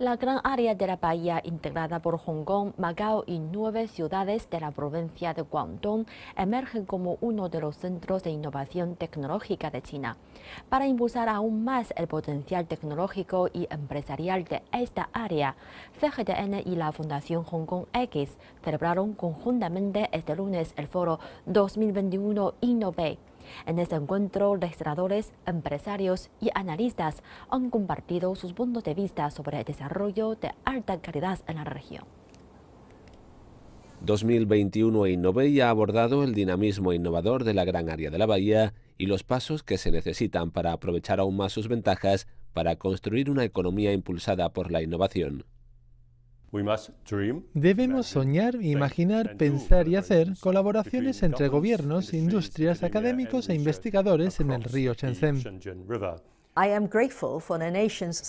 La gran área de la bahía, integrada por Hong Kong, Macao y nueve ciudades de la provincia de Guangdong, emerge como uno de los centros de innovación tecnológica de China. Para impulsar aún más el potencial tecnológico y empresarial de esta área, CGTN y la Fundación Hong Kong X celebraron conjuntamente este lunes el foro 2021 Innovate en este encuentro, registradores, empresarios y analistas han compartido sus puntos de vista sobre el desarrollo de alta calidad en la región. 2021 Innovey ha abordado el dinamismo innovador de la gran área de la bahía y los pasos que se necesitan para aprovechar aún más sus ventajas para construir una economía impulsada por la innovación. Debemos soñar, imaginar, pensar y hacer colaboraciones entre gobiernos, industrias, académicos e investigadores en el río Shenzhen.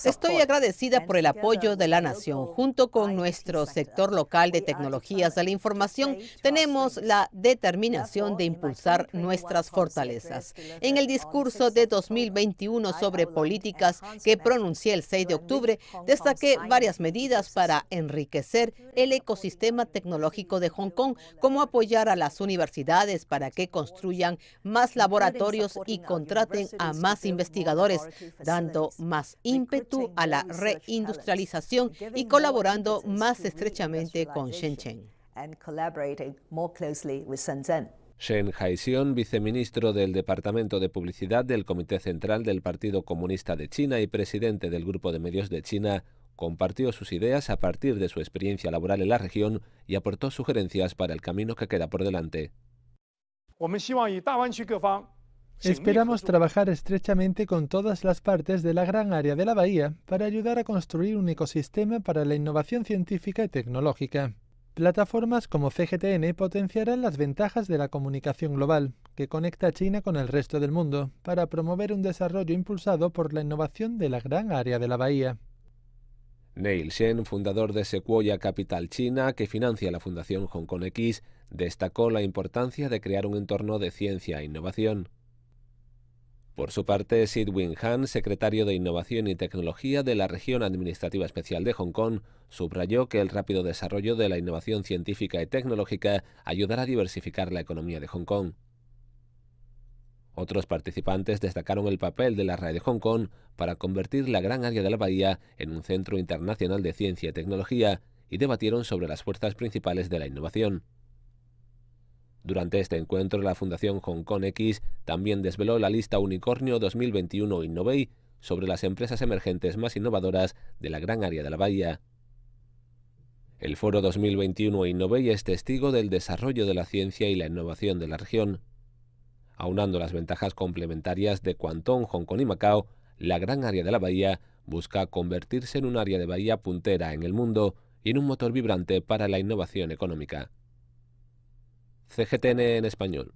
Estoy agradecida por el apoyo de la nación. Junto con nuestro sector local de tecnologías de la información, tenemos la determinación de impulsar nuestras fortalezas. En el discurso de 2021 sobre políticas que pronuncié el 6 de octubre, destaqué varias medidas para enriquecer el ecosistema tecnológico de Hong Kong, como apoyar a las universidades para que construyan más laboratorios y contraten a más investigadores dando más ímpetu a la reindustrialización y colaborando más estrechamente con Shenzhen. Shen Haixion, viceministro del Departamento de Publicidad del Comité Central del Partido Comunista de China y presidente del Grupo de Medios de China, compartió sus ideas a partir de su experiencia laboral en la región y aportó sugerencias para el camino que queda por delante. Esperamos trabajar estrechamente con todas las partes de la gran área de la bahía para ayudar a construir un ecosistema para la innovación científica y tecnológica. Plataformas como CGTN potenciarán las ventajas de la comunicación global, que conecta a China con el resto del mundo, para promover un desarrollo impulsado por la innovación de la gran área de la bahía. Neil Shen, fundador de Sequoia Capital China, que financia la Fundación Hong Kong X, destacó la importancia de crear un entorno de ciencia e innovación. Por su parte, Sid Wing Han, secretario de Innovación y Tecnología de la Región Administrativa Especial de Hong Kong, subrayó que el rápido desarrollo de la innovación científica y tecnológica ayudará a diversificar la economía de Hong Kong. Otros participantes destacaron el papel de la RAE de Hong Kong para convertir la gran área de la bahía en un centro internacional de ciencia y tecnología y debatieron sobre las fuerzas principales de la innovación. Durante este encuentro, la Fundación Hong Kong X también desveló la lista Unicornio 2021 Innovate sobre las empresas emergentes más innovadoras de la gran área de la bahía. El Foro 2021 Innovate es testigo del desarrollo de la ciencia y la innovación de la región. Aunando las ventajas complementarias de Quanton, Hong Kong y Macao, la gran área de la bahía busca convertirse en un área de bahía puntera en el mundo y en un motor vibrante para la innovación económica. CGTN en español.